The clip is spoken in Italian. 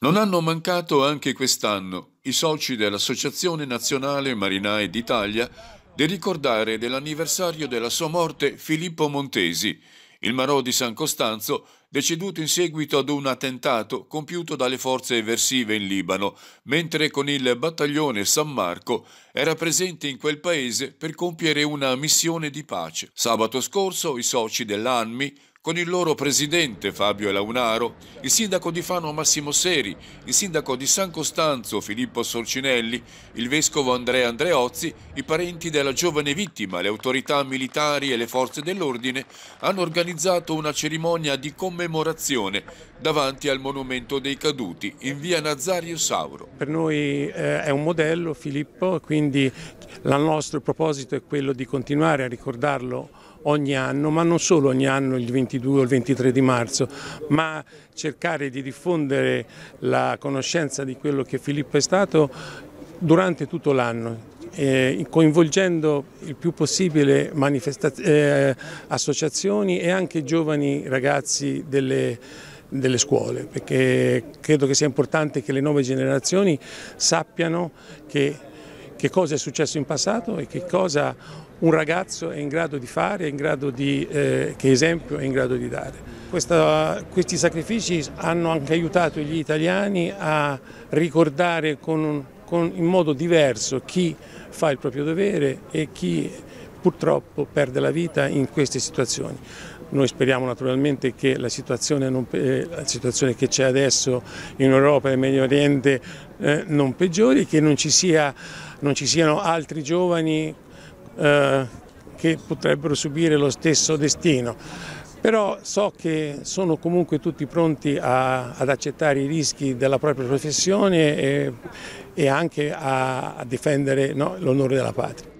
Non hanno mancato anche quest'anno i soci dell'Associazione Nazionale Marinai d'Italia di ricordare dell'anniversario della sua morte Filippo Montesi, il marò di San Costanzo, deceduto in seguito ad un attentato compiuto dalle forze eversive in Libano, mentre con il battaglione San Marco era presente in quel paese per compiere una missione di pace. Sabato scorso i soci dell'ANMI con il loro presidente Fabio Launaro, il sindaco di Fano Massimo Seri, il sindaco di San Costanzo Filippo Sorcinelli, il vescovo Andrea Andreozzi, i parenti della giovane vittima, le autorità militari e le forze dell'ordine hanno organizzato una cerimonia di commemorazione davanti al monumento dei caduti in via Nazario Sauro. Per noi eh, è un modello Filippo, quindi il nostro proposito è quello di continuare a ricordarlo ogni anno, ma non solo ogni anno il 22 22 o il 23 di marzo, ma cercare di diffondere la conoscenza di quello che Filippo è stato durante tutto l'anno, eh, coinvolgendo il più possibile eh, associazioni e anche giovani ragazzi delle, delle scuole, perché credo che sia importante che le nuove generazioni sappiano che che cosa è successo in passato e che cosa un ragazzo è in grado di fare, grado di, eh, che esempio è in grado di dare. Questa, questi sacrifici hanno anche aiutato gli italiani a ricordare con, con, in modo diverso chi fa il proprio dovere e chi purtroppo perde la vita in queste situazioni. Noi speriamo naturalmente che la situazione, non, eh, la situazione che c'è adesso in Europa e nel Medio Oriente eh, non peggiori, che non ci, sia, non ci siano altri giovani eh, che potrebbero subire lo stesso destino. Però so che sono comunque tutti pronti a, ad accettare i rischi della propria professione e, e anche a, a difendere no, l'onore della patria.